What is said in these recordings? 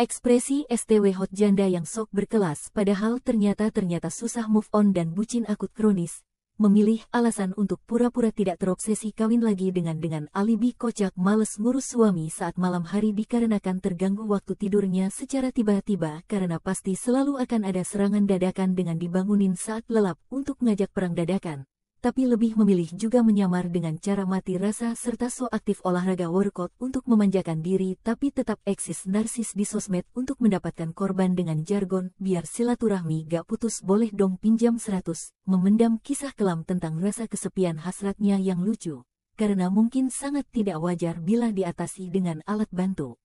Ekspresi STW hot janda yang sok berkelas padahal ternyata-ternyata susah move on dan bucin akut kronis, memilih alasan untuk pura-pura tidak terobsesi kawin lagi dengan dengan alibi kocak males ngurus suami saat malam hari dikarenakan terganggu waktu tidurnya secara tiba-tiba karena pasti selalu akan ada serangan dadakan dengan dibangunin saat lelap untuk ngajak perang dadakan tapi lebih memilih juga menyamar dengan cara mati rasa serta so aktif olahraga workout untuk memanjakan diri tapi tetap eksis narsis di sosmed untuk mendapatkan korban dengan jargon biar silaturahmi gak putus boleh dong pinjam 100, memendam kisah kelam tentang rasa kesepian hasratnya yang lucu, karena mungkin sangat tidak wajar bila diatasi dengan alat bantu.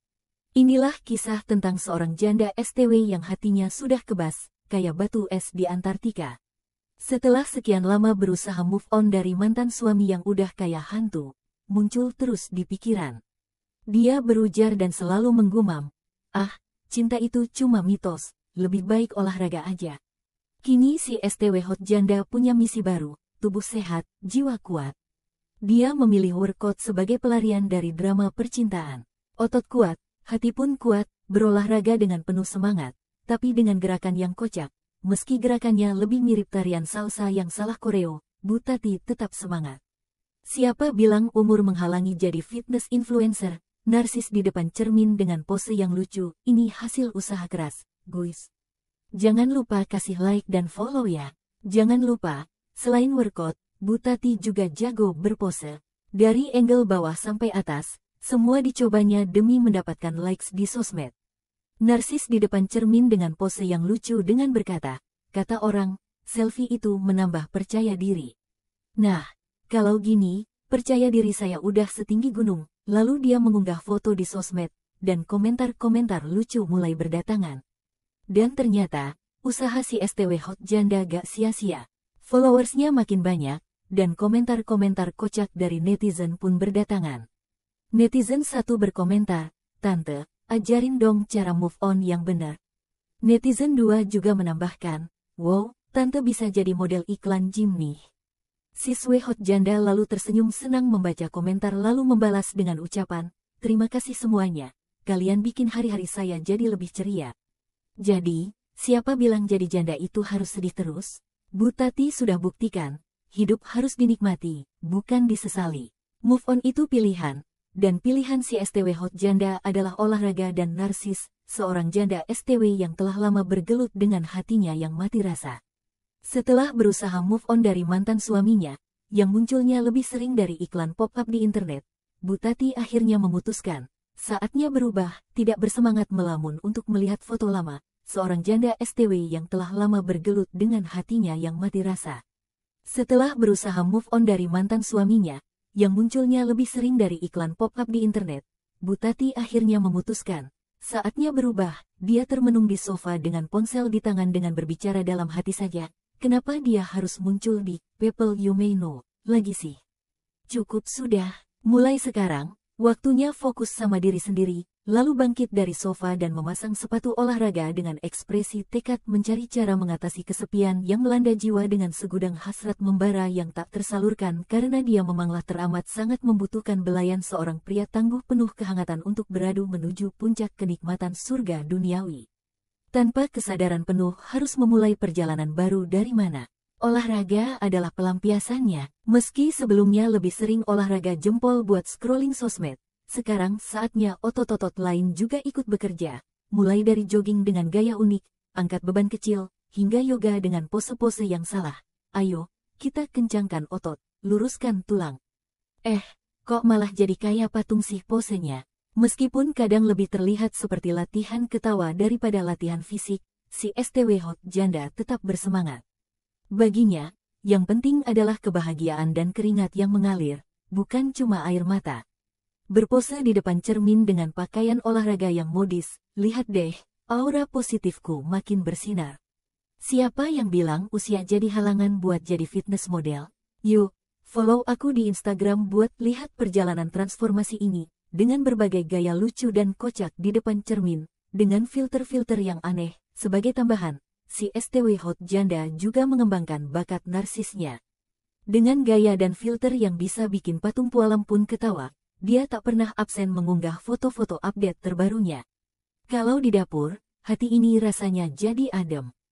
Inilah kisah tentang seorang janda STW yang hatinya sudah kebas, kayak batu es di Antartika setelah sekian lama berusaha move on dari mantan suami yang udah kaya hantu, muncul terus di pikiran. Dia berujar dan selalu menggumam, ah, cinta itu cuma mitos, lebih baik olahraga aja. Kini si STW Hot Janda punya misi baru, tubuh sehat, jiwa kuat. Dia memilih workout sebagai pelarian dari drama percintaan. Otot kuat, hati pun kuat, berolahraga dengan penuh semangat, tapi dengan gerakan yang kocak, Meski gerakannya lebih mirip tarian salsa yang salah koreo, Butati tetap semangat. Siapa bilang umur menghalangi jadi fitness influencer, narsis di depan cermin dengan pose yang lucu, ini hasil usaha keras, guys. Jangan lupa kasih like dan follow ya. Jangan lupa, selain workout, Butati juga jago berpose. Dari angle bawah sampai atas, semua dicobanya demi mendapatkan likes di sosmed. Narsis di depan cermin dengan pose yang lucu dengan berkata, kata orang, selfie itu menambah percaya diri. Nah, kalau gini, percaya diri saya udah setinggi gunung, lalu dia mengunggah foto di sosmed, dan komentar-komentar lucu mulai berdatangan. Dan ternyata, usaha si STW Hot Janda gak sia-sia. Followersnya makin banyak, dan komentar-komentar kocak dari netizen pun berdatangan. Netizen satu berkomentar, Tante, ajarin dong cara move on yang benar. Netizen 2 juga menambahkan, wow, tante bisa jadi model iklan gym nih. Siswe hot janda lalu tersenyum senang membaca komentar lalu membalas dengan ucapan, terima kasih semuanya, kalian bikin hari-hari saya jadi lebih ceria. Jadi, siapa bilang jadi janda itu harus sedih terus? Bu Tati sudah buktikan, hidup harus dinikmati, bukan disesali. Move on itu pilihan, dan pilihan si STW hot janda adalah olahraga dan narsis, seorang janda STW yang telah lama bergelut dengan hatinya yang mati rasa. Setelah berusaha move on dari mantan suaminya, yang munculnya lebih sering dari iklan pop-up di internet, Butati akhirnya memutuskan, saatnya berubah, tidak bersemangat melamun untuk melihat foto lama, seorang janda STW yang telah lama bergelut dengan hatinya yang mati rasa. Setelah berusaha move on dari mantan suaminya, yang munculnya lebih sering dari iklan pop-up di internet, Butati akhirnya memutuskan, saatnya berubah, dia termenung di sofa dengan ponsel di tangan dengan berbicara dalam hati saja, kenapa dia harus muncul di People You May Know, lagi sih. Cukup sudah, mulai sekarang, waktunya fokus sama diri sendiri, lalu bangkit dari sofa dan memasang sepatu olahraga dengan ekspresi tekad mencari cara mengatasi kesepian yang melanda jiwa dengan segudang hasrat membara yang tak tersalurkan karena dia memanglah teramat sangat membutuhkan belayan seorang pria tangguh penuh kehangatan untuk beradu menuju puncak kenikmatan surga duniawi. Tanpa kesadaran penuh harus memulai perjalanan baru dari mana. Olahraga adalah pelampiasannya, meski sebelumnya lebih sering olahraga jempol buat scrolling sosmed sekarang saatnya otot-otot lain juga ikut bekerja, mulai dari jogging dengan gaya unik, angkat beban kecil, hingga yoga dengan pose-pose yang salah. Ayo, kita kencangkan otot, luruskan tulang. Eh, kok malah jadi kayak patung sih posenya. Meskipun kadang lebih terlihat seperti latihan ketawa daripada latihan fisik, si STW Hot Janda tetap bersemangat. Baginya, yang penting adalah kebahagiaan dan keringat yang mengalir, bukan cuma air mata. Berpose di depan cermin dengan pakaian olahraga yang modis, lihat deh, aura positifku makin bersinar. Siapa yang bilang usia jadi halangan buat jadi fitness model? Yuk, follow aku di Instagram buat lihat perjalanan transformasi ini, dengan berbagai gaya lucu dan kocak di depan cermin, dengan filter-filter yang aneh. Sebagai tambahan, si STW Hot Janda juga mengembangkan bakat narsisnya. Dengan gaya dan filter yang bisa bikin patung pualam pun ketawa, dia tak pernah absen mengunggah foto-foto update terbarunya. Kalau di dapur, hati ini rasanya jadi adem.